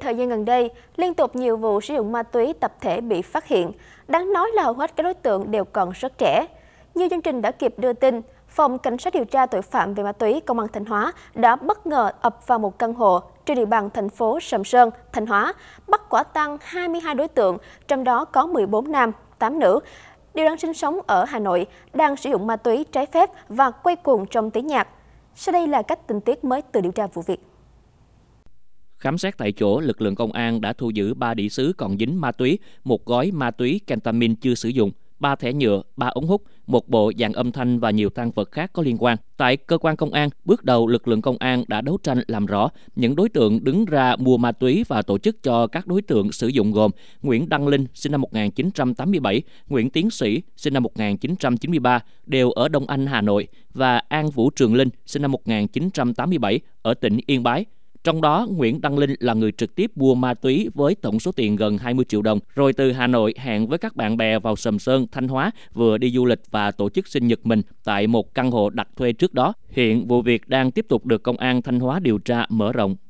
thời gian gần đây, liên tục nhiều vụ sử dụng ma túy tập thể bị phát hiện. Đáng nói là hầu hết các đối tượng đều còn rất trẻ. Như chương trình đã kịp đưa tin, Phòng Cảnh sát điều tra tội phạm về ma túy Công an Thanh Hóa đã bất ngờ ập vào một căn hộ trên địa bàn thành phố Sầm Sơn, Thanh Hóa, bắt quả tăng 22 đối tượng, trong đó có 14 nam, 8 nữ, đều đang sinh sống ở Hà Nội, đang sử dụng ma túy trái phép và quay cuồng trong tiếng nhạc. Sau đây là các tình tiết mới từ điều tra vụ việc. Khám xét tại chỗ, lực lượng công an đã thu giữ 3 đĩa sứ còn dính ma túy, một gói ma túy kentamin chưa sử dụng, 3 thẻ nhựa, 3 ống hút, một bộ dàn âm thanh và nhiều tăng vật khác có liên quan. Tại cơ quan công an, bước đầu lực lượng công an đã đấu tranh làm rõ những đối tượng đứng ra mua ma túy và tổ chức cho các đối tượng sử dụng gồm Nguyễn Đăng Linh sinh năm 1987, Nguyễn Tiến Sĩ sinh năm 1993 đều ở Đông Anh, Hà Nội và An Vũ Trường Linh sinh năm 1987 ở tỉnh Yên Bái. Trong đó, Nguyễn Đăng Linh là người trực tiếp mua ma túy với tổng số tiền gần 20 triệu đồng, rồi từ Hà Nội hẹn với các bạn bè vào Sầm Sơn, Thanh Hóa vừa đi du lịch và tổ chức sinh nhật mình tại một căn hộ đặt thuê trước đó. Hiện vụ việc đang tiếp tục được Công an Thanh Hóa điều tra mở rộng.